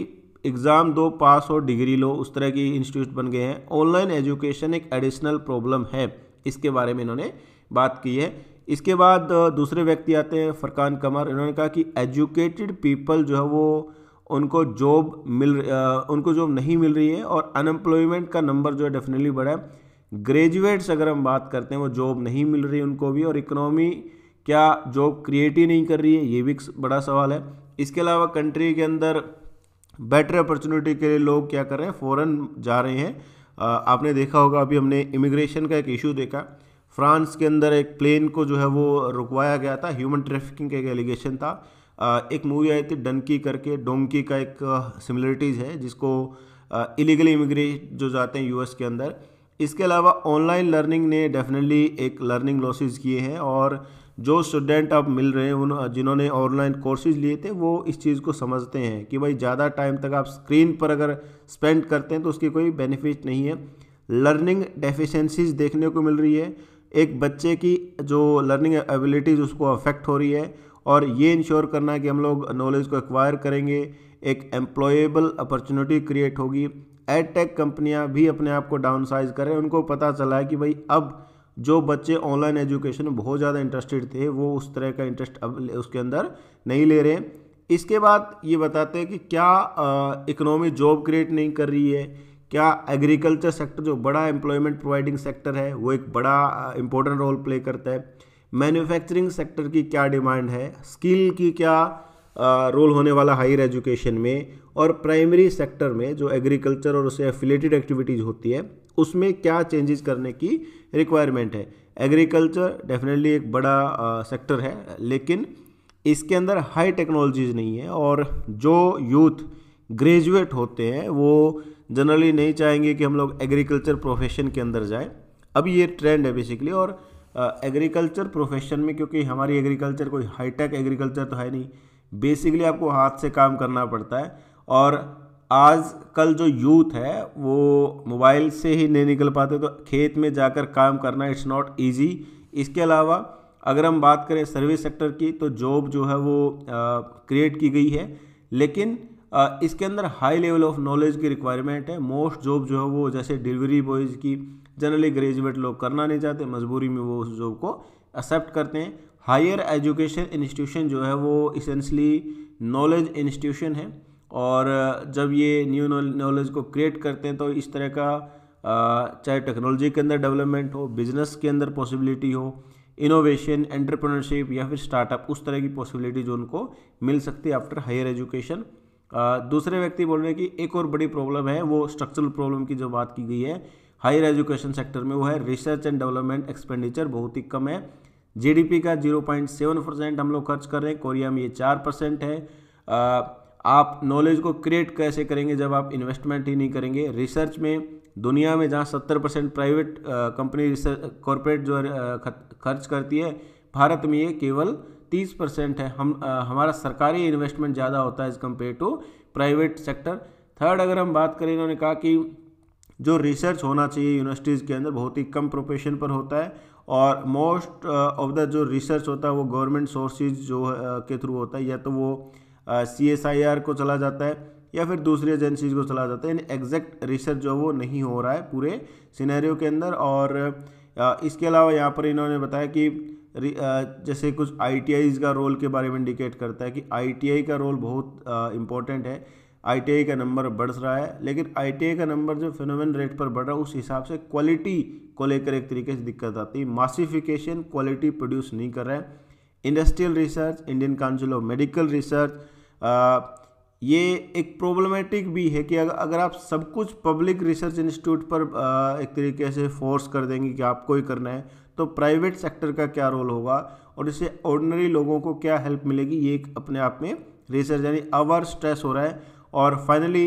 एग्ज़ाम दो पास हो डिग्री लो उस तरह की इंस्टीट्यूट बन गए हैं ऑनलाइन एजुकेशन एक एडिशनल प्रॉब्लम है इसके बारे में इन्होंने बात की है इसके बाद दूसरे व्यक्ति आते हैं फरकान कमर इन्होंने कहा कि एजुकेटेड पीपल जो है वो उनको जॉब मिल उनको जॉब नहीं मिल रही है और अनएम्प्लॉयमेंट का नंबर जो है डेफिनेटली बढ़ा है ग्रेजुएट्स अगर हम बात करते हैं वो जॉब नहीं मिल रही उनको भी और इकोनॉमी क्या जॉब क्रिएट ही नहीं कर रही है ये भी बड़ा सवाल है इसके अलावा कंट्री के अंदर बेटर अपॉर्चुनिटी के लिए लोग क्या कर रहे हैं फ़ौरन जा रहे हैं आपने देखा होगा अभी हमने इमिग्रेशन का एक इशू देखा फ्रांस के अंदर एक प्लेन को जो है वो रुकवाया गया था ह्यूमन ट्रैफिकिंग का एक एलिगेशन था एक मूवी आई थी डनकी करके डोंकी का एक सिमिलरिटीज़ है जिसको इलीगली इमिग्रेट जो जाते हैं यूएस के अंदर इसके अलावा ऑनलाइन लर्निंग ने डेफिनेटली एक लर्निंग लॉसेज किए हैं और जो स्टूडेंट अब मिल रहे हैं उन जिन्होंने ऑनलाइन कोर्सेज लिए थे वो इस चीज़ को समझते हैं कि भाई ज़्यादा टाइम तक आप स्क्रीन पर अगर स्पेंड करते हैं तो उसकी कोई बेनिफिट नहीं है लर्निंग डेफिशेंसीज देखने को मिल रही है एक बच्चे की जो लर्निंग एबिलिटीज़ उसको अफेक्ट हो रही है और ये इंश्योर करना है कि हम लोग नॉलेज को एक्वायर करेंगे एक एम्प्लॉयबल अपॉर्चुनिटी क्रिएट होगी एड टेक कंपनियाँ भी अपने आप को डाउन साइज करें उनको पता चला है कि भाई अब जो बच्चे ऑनलाइन एजुकेशन में बहुत ज़्यादा इंटरेस्टेड थे वो उस तरह का इंटरेस्ट अब उसके अंदर नहीं ले रहे हैं इसके बाद ये बताते हैं कि क्या इकोनॉमी जॉब क्रिएट नहीं कर रही है क्या एग्रीकल्चर सेक्टर जो बड़ा एम्प्लॉयमेंट प्रोवाइडिंग सेक्टर है वो एक बड़ा इंपॉर्टेंट रोल प्ले करता है मैन्युफैक्चरिंग सेक्टर की क्या डिमांड है स्किल की क्या रोल होने वाला हायर एजुकेशन में और प्राइमरी सेक्टर में जो एग्रीकल्चर और उससे एफिलेटेड एक्टिविटीज़ होती है उसमें क्या चेंजेस करने की रिक्वायरमेंट है एग्रीकल्चर डेफिनेटली एक बड़ा सेक्टर है लेकिन इसके अंदर हाई टेक्नोलॉजीज़ नहीं है और जो यूथ ग्रेजुएट होते हैं वो जनरली नहीं चाहेंगे कि हम लोग एग्रीकल्चर प्रोफेशन के अंदर जाएं अब ये ट्रेंड है बेसिकली और एग्रीकल्चर प्रोफेशन में क्योंकि हमारी एग्रीकल्चर कोई हाईटेक एग्रीकल्चर तो है नहीं बेसिकली आपको हाथ से काम करना पड़ता है और आज कल जो यूथ है वो मोबाइल से ही नहीं निकल पाते तो खेत में जाकर काम करना इट्स नॉट ईजी इसके अलावा अगर हम बात करें सर्विस सेक्टर की तो जॉब जो है वो क्रिएट की गई है लेकिन आ, इसके अंदर हाई लेवल ऑफ नॉलेज की रिक्वायरमेंट है मोस्ट जॉब जो है वो जैसे डिलीवरी बॉयज़ की जनरली ग्रेजुएट लोग करना नहीं चाहते मजबूरी में वो उस जॉब को एक्सेप्ट करते हैं हायर एजुकेशन इंस्टीट्यूशन जो है वो इसेंशली नॉलेज इंस्टीट्यूशन है और जब ये न्यू नॉलेज को क्रिएट करते हैं तो इस तरह का चाहे टेक्नोलॉजी के अंदर डेवलपमेंट हो बिजनेस के अंदर पॉसिबिलिटी हो इनोवेशन एंटरप्रेन्योरशिप या फिर स्टार्टअप उस तरह की पॉसिबिलिटी जो उनको मिल सकती है आफ्टर हायर एजुकेशन दूसरे व्यक्ति बोल रहे हैं कि एक और बड़ी प्रॉब्लम है वो स्ट्रक्चरल प्रॉब्लम की जो बात की गई है हायर एजुकेशन सेक्टर में वो है रिसर्च एंड डेवलपमेंट एक्सपेंडिचर बहुत ही कम है जीडीपी का 0.7 परसेंट हम लोग खर्च कर रहे हैं कोरिया में ये चार परसेंट है आप नॉलेज को क्रिएट कैसे करेंगे जब आप इन्वेस्टमेंट ही नहीं करेंगे रिसर्च में दुनिया में जहाँ सत्तर percent private company research corporate जो खर्च करती है भारत में ये केवल तीस परसेंट है हम आ, हमारा सरकारी इन्वेस्टमेंट ज़्यादा होता है as compare to private sector third अगर हम बात करें इन्होंने कहा कि जो रिसर्च होना चाहिए यूनिवर्सिटीज़ के अंदर बहुत ही कम प्रोफेशन पर होता है और मोस्ट ऑफ द जो रिसर्च होता है वो गवर्नमेंट सोर्सेज जो uh, के थ्रू होता है या तो वो सी एस आई आर को चला जाता है या फिर दूसरी एजेंसीज को चला जाता है यानी एग्जैक्ट रिसर्च जो वो नहीं हो रहा है पूरे सिनेरियो के अंदर और uh, इसके अलावा यहाँ पर इन्होंने बताया कि uh, जैसे कुछ आई का रोल के बारे में इंडिकेट करता है कि आई का रोल बहुत इंपॉर्टेंट uh, है आई का नंबर बढ़ रहा है लेकिन आई का नंबर जो फिनोमिन रेट पर बढ़ रहा है उस हिसाब से क्वालिटी को लेकर एक तरीके से दिक्कत आती है मासिफिकेशन क्वालिटी प्रोड्यूस नहीं कर रहा है industrial research Indian council of medical research ये एक प्रॉब्लमेटिक भी है कि अगर आप सब कुछ पब्लिक रिसर्च इंस्टीट्यूट पर आ, एक तरीके से फोर्स कर देंगे कि आपको ही करना है तो प्राइवेट सेक्टर का क्या रोल होगा और इससे ऑर्डनरी लोगों को क्या हेल्प मिलेगी ये एक अपने आप में रिसर्च यानी अवर स्ट्रेस हो रहा है और फाइनली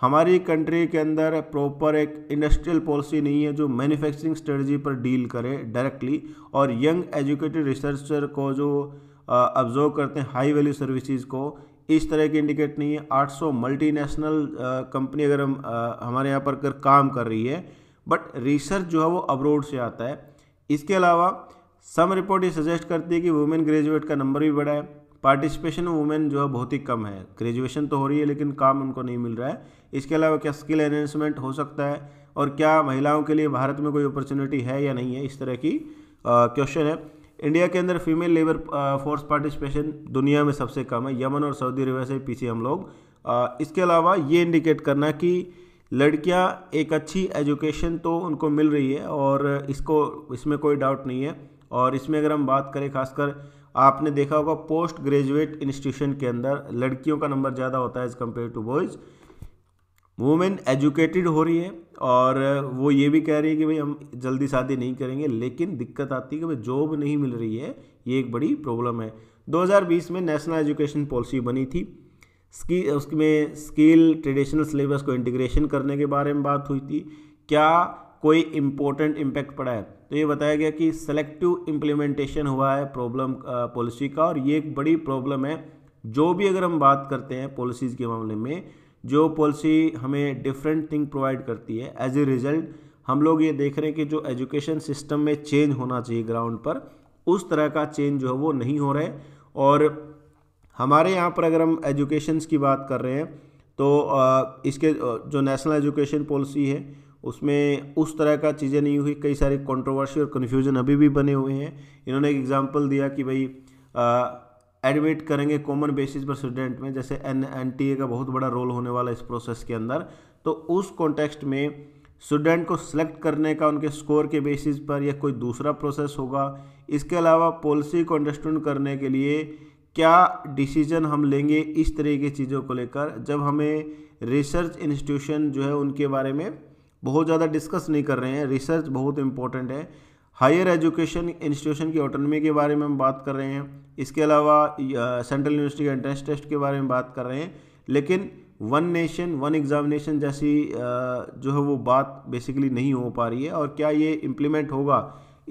हमारी कंट्री के अंदर प्रॉपर एक इंडस्ट्रियल पॉलिसी नहीं है जो मैन्युफैक्चरिंग स्ट्रेटजी पर डील करे डायरेक्टली और यंग एजुकेटेड रिसर्चर को जो ऑब्जर्व करते हैं हाई वैल्यू सर्विसेज को इस तरह के इंडिकेट नहीं है 800 मल्टीनेशनल कंपनी अगर हम आ, हमारे यहाँ पर कर काम कर रही है बट रिसर्च जो है वो अब्रोड से आता है इसके अलावा सम रिपोर्ट ये सजेस्ट करती है कि वुमेन ग्रेजुएट का नंबर भी बढ़ा है पार्टिसिपेशन वुमेन जो है बहुत ही कम है ग्रेजुएशन तो हो रही है लेकिन काम उनको नहीं मिल रहा है इसके अलावा क्या स्किल एनहेंसमेंट हो सकता है और क्या महिलाओं के लिए भारत में कोई अपॉर्चुनिटी है या नहीं है इस तरह की क्वेश्चन है इंडिया के अंदर फीमेल लेबर फोर्स पार्टिसिपेशन दुनिया में सबसे कम है यमन और सऊदी अरबिया से पीछे हम लोग आ, इसके अलावा ये इंडिकेट करना कि लड़कियां एक अच्छी एजुकेशन तो उनको मिल रही है और इसको इसमें कोई डाउट नहीं है और इसमें अगर हम बात करें खासकर आपने देखा होगा पोस्ट ग्रेजुएट इंस्टीट्यूशन के अंदर लड़कियों का नंबर ज़्यादा होता है as compare to boys women educated हो रही है और वो ये भी कह रही है कि भाई हम जल्दी शादी नहीं करेंगे लेकिन दिक्कत आती है कि भाई जॉब नहीं मिल रही है ये एक बड़ी प्रॉब्लम है 2020 में नेशनल एजुकेशन पॉलिसी बनी थी स्की उसमें स्किल ट्रेडिशनल सिलेबस को इंटीग्रेशन करने के बारे में बात हुई थी क्या कोई इम्पोर्टेंट इम्पैक्ट पड़ा है तो ये बताया गया कि सेलेक्टिव इम्प्लीमेंटेशन हुआ है प्रॉब्लम पॉलिसी का और ये एक बड़ी प्रॉब्लम है जो भी अगर हम बात करते हैं पॉलिसीज़ के मामले में जो पॉलिसी हमें डिफरेंट थिंग प्रोवाइड करती है एज ए रिज़ल्ट हम लोग ये देख रहे हैं कि जो एजुकेशन सिस्टम में चेंज होना चाहिए ग्राउंड पर उस तरह का चेंज जो है वो नहीं हो रहा है और हमारे यहाँ पर अगर हम एजुकेशन की बात कर रहे हैं तो इसके जो नेशनल एजुकेशन पॉलिसी है उसमें उस तरह का चीज़ें नहीं हुई कई सारे कंट्रोवर्सी और कन्फ्यूजन अभी भी बने हुए हैं इन्होंने एक एग्जांपल दिया कि भाई एडमिट करेंगे कॉमन बेसिस पर स्टूडेंट में जैसे एन एन टी ए का बहुत बड़ा रोल होने वाला इस प्रोसेस के अंदर तो उस कॉन्टेक्स्ट में स्टूडेंट को सिलेक्ट करने का उनके स्कोर के बेसिस पर या कोई दूसरा प्रोसेस होगा इसके अलावा पॉलिसी को अंडरस्टैंड करने के लिए क्या डिसीजन हम लेंगे इस तरह की चीज़ों को लेकर जब हमें रिसर्च इंस्टीट्यूशन जो है उनके बारे में बहुत ज़्यादा डिस्कस नहीं कर रहे हैं रिसर्च बहुत इंपॉर्टेंट है हायर एजुकेशन इंस्टीट्यूशन की ऑटोनमी के बारे में हम बात कर रहे हैं इसके अलावा सेंट्रल यूनिवर्सिटी के एंट्रेंस टेस्ट के बारे में बात कर रहे हैं लेकिन वन नेशन वन एग्ज़ामिनेशन जैसी जो है वो बात बेसिकली नहीं हो पा रही है और क्या ये इम्प्लीमेंट होगा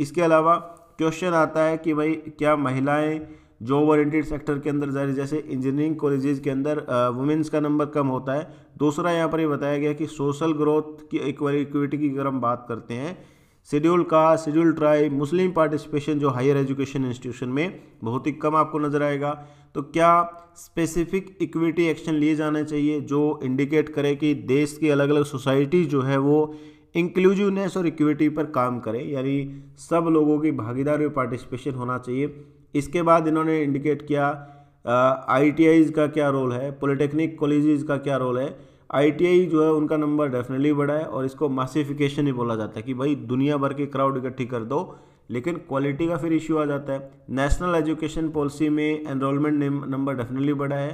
इसके अलावा क्वेश्चन आता है कि भाई क्या महिलाएं जॉब ओरिएंटेड सेक्टर के अंदर जा रही जैसे इंजीनियरिंग कॉलेजेस के अंदर वुमेंस का नंबर कम होता है दूसरा यहाँ पर ये बताया गया कि सोशल ग्रोथ की इक्विटी की अगर हम बात करते हैं शेड्यूल का शेड्यूल ट्राई मुस्लिम पार्टिसिपेशन जो हायर एजुकेशन इंस्टीट्यूशन में बहुत ही कम आपको नज़र आएगा तो क्या स्पेसिफिक इक्विटी एक्शन लिए जाने चाहिए जो इंडिकेट करे कि देश की अलग अलग सोसाइटी जो है वो इंक्लूसिवनेस और इक्विटी पर काम करें यानी सब लोगों की भागीदारी और पार्टिसिपेशन होना चाहिए इसके बाद इन्होंने इंडिकेट किया आई का क्या रोल है पॉलिटेक्निक कॉलेजेस का क्या रोल है आई जो है उनका नंबर डेफिनेटली बढ़ा है और इसको मासिफिकेशन ही बोला जाता है कि भाई दुनिया भर के क्राउड इकट्ठी कर दो लेकिन क्वालिटी का फिर इश्यू आ जाता है नेशनल एजुकेशन पॉलिसी में एनरोलमेंट नंबर डेफिनेटली बढ़ा है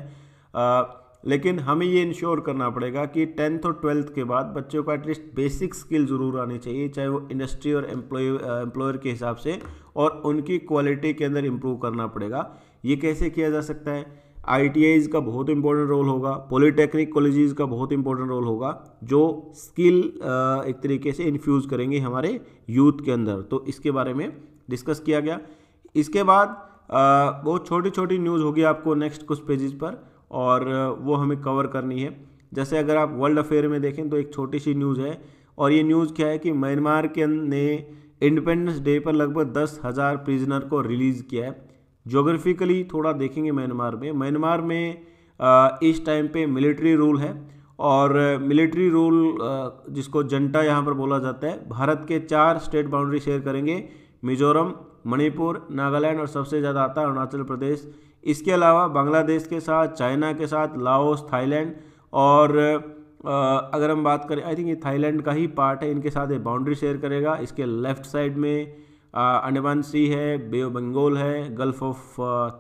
लेकिन हमें ये इंश्योर करना पड़ेगा कि टेंथ और ट्वेल्थ के बाद बच्चों को एटलीस्ट बेसिक स्किल ज़रूर आनी चाहिए चाहे वो इंडस्ट्री और एम्प्लॉय एम्प्लॉयर के हिसाब से और उनकी क्वालिटी के अंदर इम्प्रूव करना पड़ेगा ये कैसे किया जा सकता है आई का बहुत इंपॉर्टेंट रोल होगा पॉलीटेक्निक कॉलेजेस का बहुत इंपॉर्टेंट रोल होगा जो स्किल एक तरीके से इन्फ्यूज़ करेंगे हमारे यूथ के अंदर तो इसके बारे में डिस्कस किया गया इसके बाद बहुत छोटी छोटी न्यूज़ होगी आपको नेक्स्ट कुछ पेजेस पर और वो हमें कवर करनी है जैसे अगर आप वर्ल्ड अफेयर में देखें तो एक छोटी सी न्यूज़ है और ये न्यूज़ क्या है कि म्यांमार के अं-, ने इंडिपेंडेंस डे पर लगभग दस हज़ार प्रिजनर को रिलीज़ किया है जोग्राफिकली थोड़ा देखेंगे म्यांमार में म्यांमार में इस टाइम पे मिलिट्री रूल है और मिलिट्री रूल जिसको जनता यहाँ पर बोला जाता है भारत के चार स्टेट बाउंड्री शेयर करेंगे मिजोरम मणिपुर नागालैंड और सबसे ज़्यादा आता है अरुणाचल प्रदेश इसके अलावा बांग्लादेश के साथ चाइना के साथ लाओस थाईलैंड और अगर हम बात करें आई थिंक ये थाईलैंड का ही पार्ट है इनके साथ ये बाउंड्री शेयर करेगा इसके लेफ्ट साइड में अंडमान सी है बे ऑफ बंगाल है गल्फ ऑफ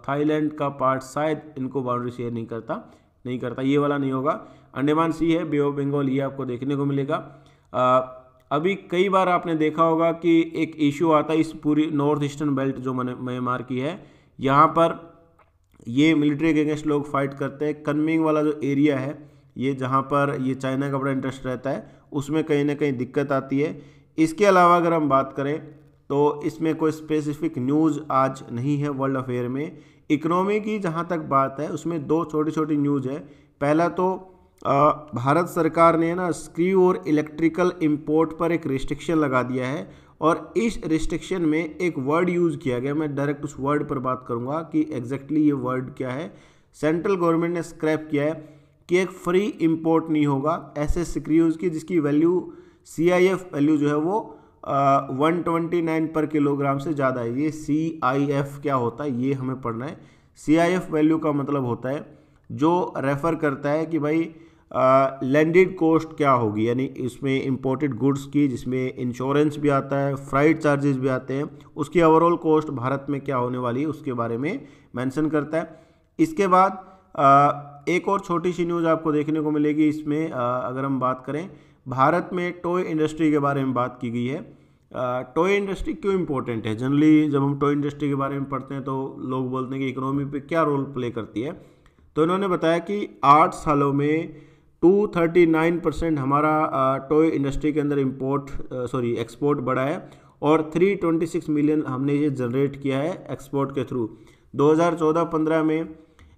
थाईलैंड का पार्ट शायद इनको बाउंड्री शेयर नहीं करता नहीं करता ये वाला नहीं होगा अंडमान सी है बे ऑफ बंगाल ये आपको देखने को मिलेगा आ, अभी कई बार आपने देखा होगा कि एक इशू आता है इस पूरी नॉर्थ ईस्टर्न बेल्ट जो मैंने म्यांमार की है यहाँ पर ये मिलिट्री के अगेंस्ट लोग फाइट करते हैं कनमिंग वाला जो एरिया है ये जहाँ पर ये चाइना का बड़ा इंटरेस्ट रहता है उसमें कहीं ना कहीं दिक्कत आती है इसके अलावा अगर हम बात करें तो इसमें कोई स्पेसिफिक न्यूज़ आज नहीं है वर्ल्ड अफेयर में इकोनॉमी की जहाँ तक बात है उसमें दो छोटी छोटी न्यूज़ है पहला तो आ, भारत सरकार ने ना स्क्रू और इलेक्ट्रिकल इंपोर्ट पर एक रिस्ट्रिक्शन लगा दिया है और इस रिस्ट्रिक्शन में एक वर्ड यूज़ किया गया मैं डायरेक्ट उस वर्ड पर बात करूँगा कि एग्जैक्टली ये वर्ड क्या है सेंट्रल गवर्नमेंट ने स्क्रैप किया है कि एक फ्री इम्पोर्ट नहीं होगा ऐसे सिक्रीज़ की जिसकी value C I F value जो है वो वन ट्वेंटी नाइन पर किलोग्राम से ज़्यादा है ये सी आई एफ क्या होता है ये हमें पढ़ना है सी आई एफ वैल्यू का मतलब होता है जो रेफ़र करता है कि भाई लैंडेड कॉस्ट क्या होगी यानी इसमें इंपोर्टेड गुड्स की जिसमें इंश्योरेंस भी आता है फ्राइट चार्जेस भी आते हैं उसकी ओवरऑल कॉस्ट भारत में क्या होने वाली है उसके बारे में मेंशन करता है इसके बाद आ, एक और छोटी सी न्यूज़ आपको देखने को मिलेगी इसमें आ, अगर हम बात करें भारत में टॉय इंडस्ट्री के बारे में बात की गई है टॉय इंडस्ट्री क्यों इंपॉर्टेंट है जनरली जब हम टॉय इंडस्ट्री के बारे में पढ़ते हैं तो लोग बोलते हैं कि इकोनॉमी पर क्या रोल प्ले करती है तो इन्होंने बताया कि आठ सालों में 239 परसेंट हमारा टॉय इंडस्ट्री के अंदर इम्पोर्ट सॉरी एक्सपोर्ट बढ़ा है और 326 मिलियन हमने ये जनरेट किया है एक्सपोर्ट के थ्रू 2014-15 में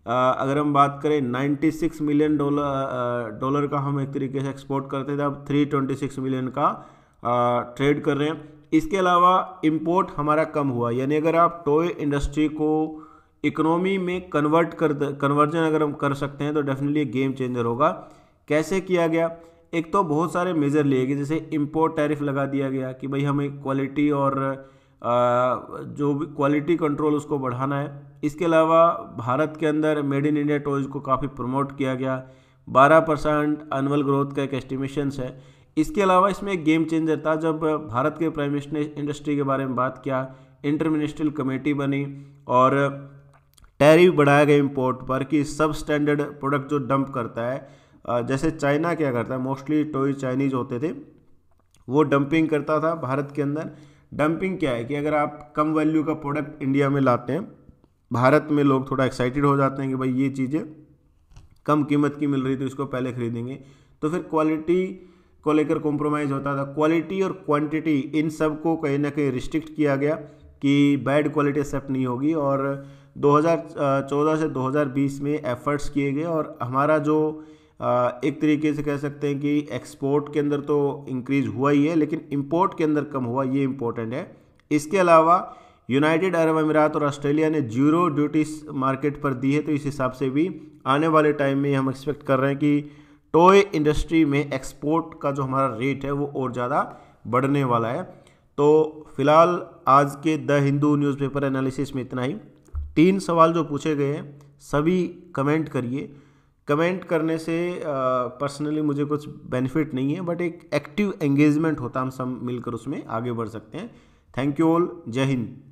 आ, अगर हम बात करें 96 मिलियन डॉलर डॉलर का हम एक तरीके से एक्सपोर्ट करते थे अब 326 मिलियन का आ, ट्रेड कर रहे हैं इसके अलावा इम्पोर्ट हमारा कम हुआ यानी अगर आप टॉय इंडस्ट्री को इकोनॉमी में कन्वर्ट कर कन्वर्जन अगर हम कर सकते हैं तो डेफिनेटली गेम चेंजर होगा कैसे किया गया एक तो बहुत सारे मेज़र लिए गए जैसे इम्पोर्ट टैरिफ लगा दिया गया कि भाई हमें क्वालिटी और जो भी क्वालिटी कंट्रोल उसको बढ़ाना है इसके अलावा भारत के अंदर मेड इन इंडिया टॉयज़ को काफ़ी प्रमोट किया गया 12 परसेंट एनअल ग्रोथ का एक एस्टिमेशंस है इसके अलावा इसमें एक गेम चेंजर था जब भारत के प्राइम मिनिस्टर ने इंडस्ट्री के बारे में बात किया इंटर मिनिस्ट्रियल कमेटी बनी और टैरिफ बढ़ाया गया इम्पोर्ट पर कि सब स्टैंडर्ड प्रोडक्ट जो डंप करता है जैसे चाइना क्या करता है मोस्टली टॉय चाइनीज होते थे वो डंपिंग करता था भारत के अंदर डंपिंग क्या है कि अगर आप कम वैल्यू का प्रोडक्ट इंडिया में लाते हैं भारत में लोग थोड़ा एक्साइटेड हो जाते हैं कि भाई ये चीज़ें कम कीमत की मिल रही तो इसको पहले खरीदेंगे तो फिर क्वालिटी को लेकर कॉम्प्रोमाइज़ होता था क्वालिटी और क्वांटिटी इन सब को कहीं ना कहीं रिस्ट्रिक्ट किया गया कि बैड क्वालिटी एक्सेप्ट नहीं होगी और 2014 से 2020 में एफर्ट्स किए गए और हमारा जो एक तरीके से कह सकते हैं कि एक्सपोर्ट के अंदर तो इंक्रीज हुआ ही है लेकिन इम्पोर्ट के अंदर कम हुआ ये इम्पोर्टेंट है इसके अलावा यूनाइटेड अरब अमीरात और ऑस्ट्रेलिया ने जीरो ड्यूटी मार्केट पर दी है तो इस हिसाब से भी आने वाले टाइम में हम एक्सपेक्ट कर रहे हैं कि टॉय इंडस्ट्री में एक्सपोर्ट का जो हमारा रेट है वो और ज़्यादा बढ़ने वाला है तो फिलहाल आज के द हिंदू न्यूज़पेपर एनालिसिस में इतना ही तीन सवाल जो पूछे गए हैं सभी कमेंट करिए कमेंट करने से पर्सनली मुझे कुछ बेनिफिट नहीं है बट एक एक्टिव एंगेजमेंट होता हम सब मिलकर उसमें आगे बढ़ सकते हैं थैंक यू ऑल जय हिंद